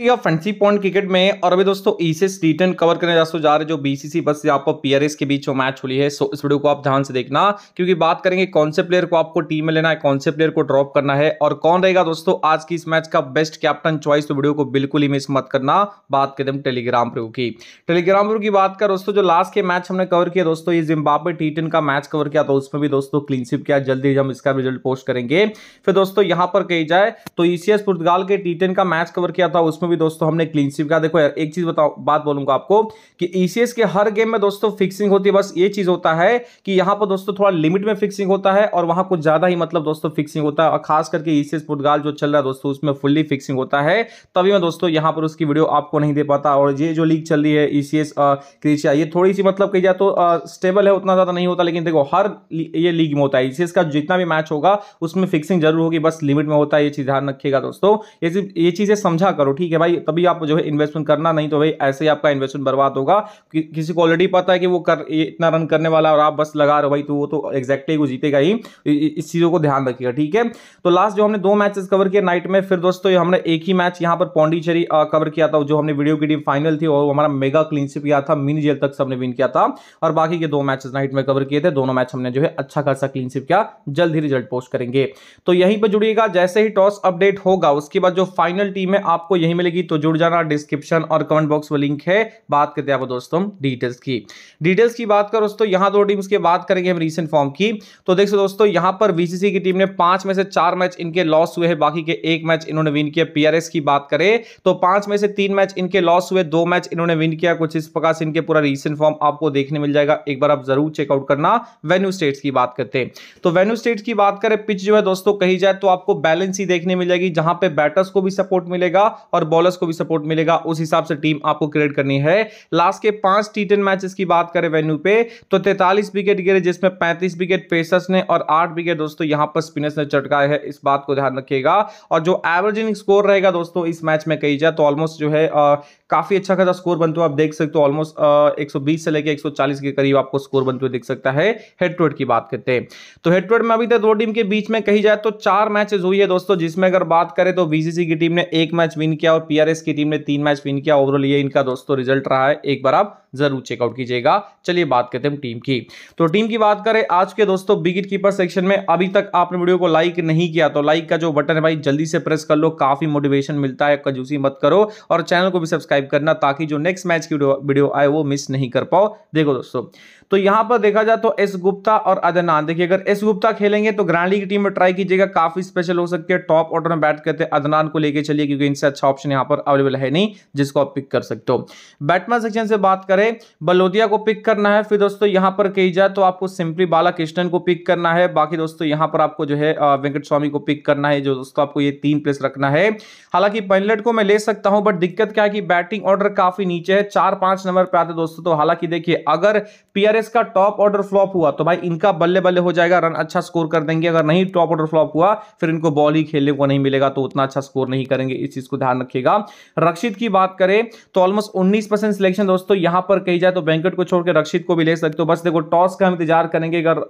fancy point cricket में और अभी दोस्तों ईसेस रिटर्न कवर करने दोस्तों जा रहे जो बीसीसी बस यहाँ पर पीआरएस के बीच जो मैच हुई है सो इस वीडियो को आप ध्यान से देखना क्योंकि बात करेंगे कौन से प्लेयर को आपको टीम में लेना है कौन से प्लेयर को ड्रॉप करना है और कौन रहेगा दोस्तों आज की इस मैच का बेस्ट कैप्टन चॉइस तो वीडियो को बिल्कुल ही मिस मत करना बात करें टेलीग्राम प्रो की टेलीग्राम प्रो की बात कर दोस्तों जो लास्ट के मैच हमने कवर किया दोस्तों ये जिम्बाबे टी का मैच कवर किया तो उसमें भी दोस्तों क्लीनशिप किया जल्दी हम इसका रिजल्ट पोस्ट करेंगे फिर दोस्तों यहां पर कही जाए तो ईसीएस e पुर्तगाल के टी का मैच कवर किया था उसमें में भी दोस्तों हमने क्लीन स्वीप का देखो एक चीज बताओ बात बोलूंगा आपको कि ईसीएस e के हर गेम में दोस्तों फिक्सिंग होती है बस ये चीज होता है कि यहाँ पर दोस्तों थोड़ा लिमिट में फिक्सिंग होता है और वहां कुछ ज्यादा ही मतलब दोस्तों फिक्सिंग होता है और खास करके ईसीएस e पुर्तगाल जो चल रहा है दोस्तों उसमें फुल्ली फिक्सिंग होता है तभी मैं दोस्तों यहाँ पर उसकी वीडियो आपको नहीं दे पाता और ये जो लीग चल रही है ईसीएस e क्रीचिया ये थोड़ी सी मतलब कही जाए तो स्टेबल है उतना ज्यादा नहीं होता लेकिन देखो हर ये लीग में होता है ईसीएस का जितना भी मैच होगा उसमें फिक्सिंग जरूर होगी बस लिमिट में होता है ये चीज ध्यान रखिएगा दोस्तों ये चीजें समझा करो ठीक है है भाई तभी आप जो है इन्वेस्टमेंट करना नहीं तो भाई ऐसे ही आपका इन्वेस्टमेंट बर्बाद होगा कि, किसी को ऑलरेडी पता है कि वो कर इतना रन करने वाला और आप बस लगा रहे हो भाई तो वो तो एक्जैक्टली वो जीतेगा ही इस चीज़ों को ध्यान रखिएगा ठीक है तो लास्ट जो हमने दो मैचेस कवर किए नाइट में फिर दोस्तों हमने एक ही मैच यहाँ पर पौंडीचेरी कवर किया था जो हमने वीडियो की टीम फाइनल थी और हमारा मेगा क्लीनशिप किया था मिनी जेल तक सबने विन किया था और बाकी के दो मैचेस नाइट में कवर किए थे दोनों मैच हमने जो है अच्छा खासा क्लीनशिप किया जल्द ही रिजल्ट पोस्ट करेंगे तो यहीं पर जुड़िएगा जैसे ही टॉस अपडेट होगा उसके बाद जो फाइनल टीम है आपको यही मिलेगी मिलेगी तो जुड़ जाना डिस्क्रिप्शन और कमेंट बॉक्स में लिंक है बात करते हैं दोस्तों डिटेल्स की डिटेल्स की बात करो दोस्तों यहां दो टीम्स की बात करेंगे हम रिसेंट फॉर्म की तो देख दोस्तों यहां पर बीसीसी की टीम ने पांच में से चार मैच इनके लॉस हुए हैं बाकी के एक मैच इन्होंने विन किया पीआरएस की बात करें तो पांच में से तीन मैच इनके लॉस हुए दो मैच इन्होंने विन किया कुछ इस प्रकार से इनके पूरा रिसेंट फॉर्म आपको देखने मिल जाएगा एक बार आप जरूर चेकआउट करना वेन्यू स्टेट्स की बात करते हैं तो वेन्यू स्टेट्स की बात करें पिच जो है दोस्तों कही जाए तो आपको बैलेंस ही देखने मिल जाएगी जहां पर बैटर्स को भी सपोर्ट मिलेगा और बॉलर्स को भी सपोर्ट मिलेगा उस हिसाब से टीम आपको क्रिएट करनी है लास्ट के पांच टी टेन मैचेस की बात करें वेन्यू पे तो तैतालीस विकेट गिरे जिसमें पैंतीस विकेट पेसर्स ने और आठ विकेट दोस्तों यहां पर स्पिनर्स ने चटकाए हैं इस बात को ध्यान रखिएगा और जो एवरेजिंग स्कोर रहेगा दोस्तों इस मैच में कही जाए तो ऑलमोस्ट जो है आ, काफी अच्छा खासा स्कोर बनते हुए आप देख सकते हो ऑलमोस्ट 120 से लेकर 140 के करीब आपको स्कोर बनते हुए दिख सकता है हेड टू हेड की बात करते हैं तो हेड टू हेड में अभी तक दो टीम के बीच में कही जाए तो चार मैचेस हुई है दोस्तों जिसमें अगर बात करें तो बीसीसी की टीम ने एक मैच विन किया और पीआरएस की टीम ने तीन मैच विन किया ओवरऑल ये इनका दोस्तों रिजल्ट रहा है एक बार आप जरूर चेकआउट कीजिएगा चलिए बात करते हैं टीम की तो टीम की बात करें आज के दोस्तों बिगिट कीपर सेक्शन में अभी तक आपने वीडियो को लाइक नहीं किया तो लाइक का जो बटन है भाई जल्दी से प्रेस कर लो काफी मोटिवेशन मिलता है कंजूसी मत करो और चैनल को भी सब्सक्राइब करना ताकि जो नेक्स्ट मैच की वीडियो आए वो मिस नहीं कर पाओ देखो दोस्तों तो यहां पर देखा जाए तो एस गुप्ता और अदनान देखिए अगर एस गुप्ता खेलेंगे तो ग्रांडी की टीम में ट्राई कीजिएगा काफी स्पेशल हो सकती है टॉप ऑर्डर में बैट करते अदनान को लेकर चलिए क्योंकि इनसे अच्छा ऑप्शन यहां पर अवेलेबल है नहीं जिसको आप पिक कर सकते हो बैटमैन सेक्शन से बात करें करें बलोदिया को पिक करना है फिर दोस्तों यहां पर कही जाए तो आपको सिंपली बाला कृष्णन को पिक करना है बाकी दोस्तों यहां पर आपको जो है वेंकट स्वामी को पिक करना है जो दोस्तों आपको ये तीन प्लेस रखना है हालांकि पैनलेट को मैं ले सकता हूं बट दिक्कत क्या है कि बैटिंग ऑर्डर काफी नीचे है चार पांच नंबर पर आते दोस्तों तो हालांकि देखिए अगर पीआरएस का टॉप ऑर्डर फ्लॉप हुआ तो भाई इनका बल्ले बल्ले हो जाएगा रन अच्छा स्कोर कर देंगे अगर नहीं टॉप ऑर्डर फ्लॉप हुआ फिर इनको बॉल ही खेलने को नहीं मिलेगा तो उतना अच्छा स्कोर नहीं करेंगे इस चीज को ध्यान रखिएगा रक्षित की बात करें तो ऑलमोस्ट उन्नीस सिलेक्शन दोस्तों यहां पर कही जाए तो बैंकट को छोड़कर रक्षित को भी ले सकते हो बस देखो टॉस का हम इंतजार करेंगे अगर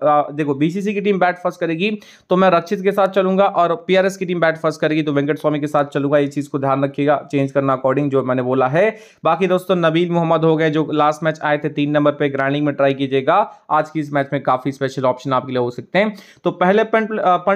देखो बीसीसी की टीम बैट फर्स्ट करेगी तो मैं रक्षित के साथ चलूंगा और पीआरएस की टीम बैट फर्स्ट करेगी तो वेंकट स्वामी के साथ चलूंगा इस चीज को ध्यान रखिएगा चेंज करना अकॉर्डिंग जो मैंने बोला है बाकी दोस्तों नबील मोहम्मद हो गए जो लास्ट मैच आए थे तीन नंबर पर ग्राइंडिंग में ट्राई कीजिएगा आज की इस मैच में काफी स्पेशल ऑप्शन आपके लिए हो सकते हैं तो पहले पंट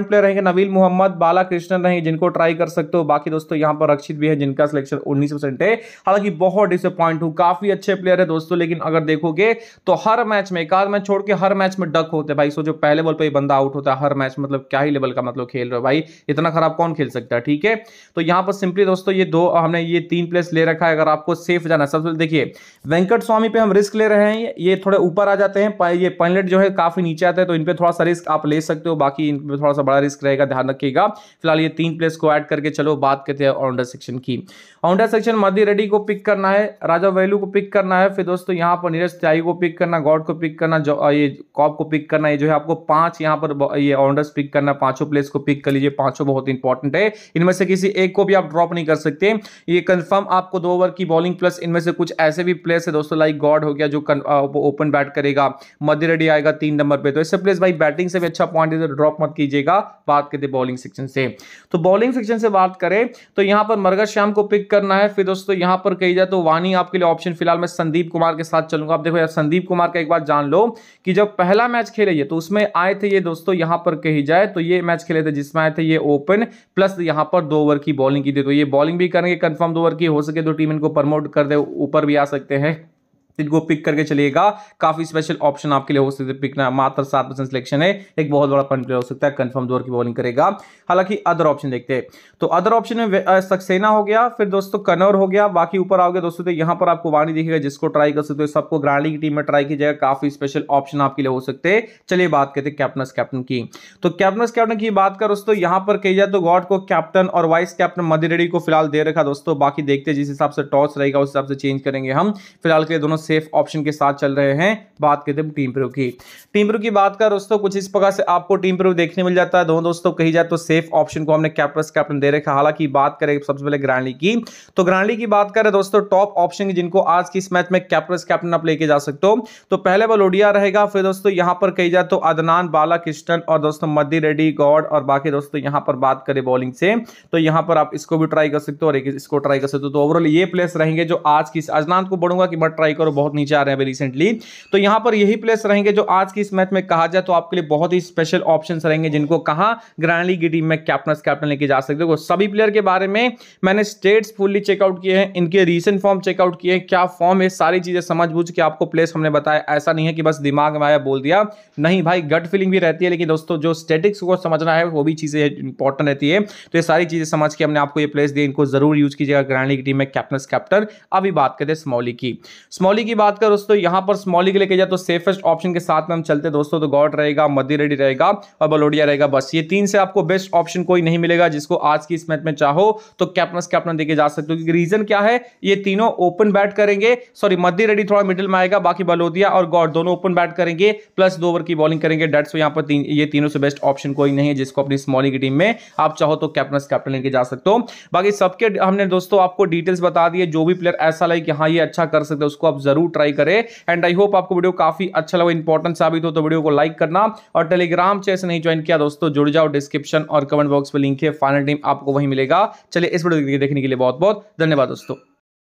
प्लेयर रहेंगे नबील मोहम्मद बाला कृष्णन रहेंगे जिनको ट्राई कर सकते हो बाकी दोस्तों यहाँ पर रक्षित भी है जिनका सिलेक्शन उन्नीस है हालांकि बहुत डिसअपॉइंट हूँ काफी अच्छे प्लेयर है दोस्तों लेकिन अगर देखोगे तो हर मैच में एक आध मैच छोड़ के हर मैच में डक होते हैं भाई सोचो पहले बॉल पर ही बंदा आउट होता है हर मैच मतलब क्या ही लेवल का मतलब खेल रहे हो भाई इतना खराब कौन खेल सकता है ठीक है तो यहाँ पर सिंपली दोस्तों ये दो हमने ये तीन प्लेस ले रखा है अगर आपको सेफ जाना सबसे पहले देखिए वेंकट स्वामी पे हम रिस्क ले रहे हैं ये थोड़े ऊपर आ जाते हैं ये पॉइंट जो है काफी नीचे आते हैं तो इन पे थोड़ा सा रिस्क आप ले सकते हो बाकी इन पर थोड़ा सा बड़ा रिस्क रहेगा ध्यान रखिएगा फिलहाल ये तीन प्लेस को ऐड करके चलो बात करते हैं ऑनडर सेक्शन की ऑनडर सेक्शन मदी रेड्डी को पिक करना है राजा वेलू को पिक करना है पे दोस्तों यहाँ पर नीरज त्यागी को पिक करना गॉड को पिक करना जो ये कॉप को पिक करना ये जो है आपको पांच यहाँ पर ये ऑनर्स पिक करना पांचों प्लेस को पिक कर लीजिए पांचों बहुत इंपॉर्टेंट है इनमें से किसी एक को भी आप ड्रॉप नहीं कर सकते ये कंफर्म आपको दो ओवर की बॉलिंग प्लस इनमें से कुछ ऐसे भी प्लेस है दोस्तों लाइक गॉड हो गया जो ओपन बैट करेगा मध्य रेडी आएगा तीन नंबर पर तो ऐसे प्लेस भाई बैटिंग से भी अच्छा पॉइंट है ड्रॉप तो मत कीजिएगा बात करते बॉलिंग सेक्शन से तो बॉलिंग सेक्शन से बात करें तो यहाँ पर मरगज श्याम को पिक करना है फिर दोस्तों यहाँ पर कही जाए तो वानी आपके लिए ऑप्शन फिलहाल में संदीप कुमार के साथ चलूंगा आप देखो यार संदीप कुमार का एक बार जान लो कि जब पहला मैच खेले ये तो उसमें आए थे ये दोस्तों यहां पर कही जाए तो ये मैच खेले थे जिसमें आए थे ये ओपन प्लस यहां पर दो ओवर की बॉलिंग की थी तो ये बॉलिंग भी करेंगे कंफर्म दो ओवर की हो सके तो टीम इनको प्रमोट कर दे ऊपर भी आ सकते हैं इनको पिक करके चलिएगा काफी स्पेशल ऑप्शन आपके लिए हो सकते पिक ना मात्र सात परसेंट सिलेक्शन है एक बहुत बड़ा पॉइंट प्लेयर हो सकता है कंफर्म जोर की बॉलिंग करेगा हालांकि अदर ऑप्शन देखते हैं तो अदर ऑप्शन में सक्सेना हो गया फिर दोस्तों कनौर हो गया बाकी ऊपर आओगे दोस्तों तो यहाँ पर आपको वाणी दिखेगा जिसको ट्राई कर सकते हो सबको ग्रांडी की टीम में ट्राई कीजिएगा काफी स्पेशल ऑप्शन आपके लिए हो सकते हैं चलिए बात करते हैं कैप्टनस कैप्टन की तो कैप्टनस कैप्टन की बात कर दोस्तों यहाँ पर कही जाए तो गॉड को कैप्टन और वाइस कैप्टन मध्य रेडी को फिलहाल दे रखा दोस्तों बाकी देखते जिस हिसाब से टॉस रहेगा उस हिसाब से चेंज करेंगे हम फिलहाल के दोनों सेफ ऑप्शन के साथ चल रहे हैं बात करते हैं टीम प्रो की टीम प्रो की बात कर दोस्तों कुछ इस प्रकार से आपको टीम प्रो देखने मिल जाता है दोनों दोस्तों कही जाए तो सेफ ऑप्शन को हमने कैप्टन कैप्टन दे रखा हालांकि बात करें सबसे पहले ग्रांडली की तो ग्रांडली की बात करें दोस्तों टॉप ऑप्शन जिनको आज की इस मैच में कैप्टन कैप्टन आप लेके जा सकते हो तो पहले वो लोडिया रहेगा फिर दोस्तों यहाँ पर कही जाए तो अदनान बाला कृष्णन और दोस्तों मदी रेड्डी गॉड और बाकी दोस्तों यहाँ पर बात करें बॉलिंग से तो यहाँ पर आप इसको भी ट्राई कर सकते हो और एक इसको ट्राई कर सकते हो तो ओवरऑल ये प्लेस रहेंगे जो आज की अजनान को बढ़ूंगा कि मैं ट्राई करो और बहुत नीचे आ रहे हैं अभी रिसेंटली तो यहाँ पर यही प्लेस रहेंगे जो आज की इस मैच में कहा जाए तो आपके लिए बहुत ही स्पेशल ऑप्शन रहेंगे जिनको कहा ग्रैंड लीग की टीम में कैप्टन कैप्टन लेके जा सकते हो तो सभी प्लेयर के बारे में मैंने स्टेट्स फुल्ली चेकआउट किए हैं इनके रिसेंट फॉर्म चेकआउट किए हैं क्या फॉर्म है सारी चीज़ें समझ बूझ के आपको प्लेस हमने बताया ऐसा नहीं है कि बस दिमाग में आया बोल दिया नहीं भाई गट फीलिंग भी रहती है लेकिन दोस्तों जो स्टेटिक्स को समझना है वो भी चीज़ें इंपॉर्टेंट रहती है तो ये सारी चीज़ें समझ के हमने आपको ये प्लेस दी इनको जरूर यूज कीजिएगा ग्रैंड लीग टीम में कैप्टन कैप्टन अभी बात करते हैं स्मॉली की स्मॉली स्मॉली की बात कर दोस्तों यहां पर स्मॉली के लेके जाए तो सेफेस्ट ऑप्शन के साथ में हम चलते दोस्तों तो गॉड रहेगा मदी रेडी रहेगा और बलोडिया रहेगा बस ये तीन से आपको बेस्ट ऑप्शन कोई नहीं मिलेगा जिसको आज की इस मैच में चाहो तो कैप्टनस कैप्टन देखे जा सकते हो क्योंकि रीजन क्या है ये तीनों ओपन बैट करेंगे सॉरी मदी रेडी थोड़ा मिडिल में आएगा बाकी बलोदिया और गॉड दोनों ओपन बैट करेंगे प्लस दो ओवर की बॉलिंग करेंगे डेट्स यहाँ पर ये तीनों से बेस्ट ऑप्शन कोई नहीं है जिसको अपनी स्मॉली की टीम में आप चाहो तो कैप्टनस कैप्टन लेके जा सकते हो बाकी सबके हमने दोस्तों आपको डिटेल्स बता दिए जो भी प्लेयर ऐसा लाइक यहाँ ये अच्छा कर सकते हैं उसको आप जरूर ट्राई करें एंड आई होप आपको वीडियो काफी अच्छा लगा इंपॉर्टेंट साबित हो तो वीडियो को लाइक करना और टेलीग्राम से नहीं ज्वाइन किया दोस्तों जुड़ जाओ डिस्क्रिप्शन और कमेंट बॉक्स में लिंक है फाइनल टीम आपको वहीं मिलेगा चलिए इस वीडियो देखने के लिए बहुत बहुत धन्यवाद दोस्तों